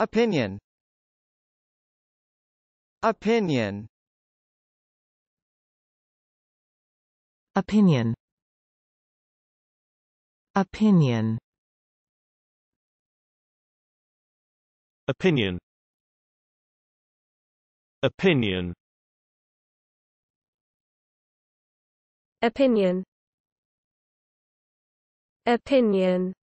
Opinion Opinion Opinion Opinion Opinion Opinion Opinion Opinion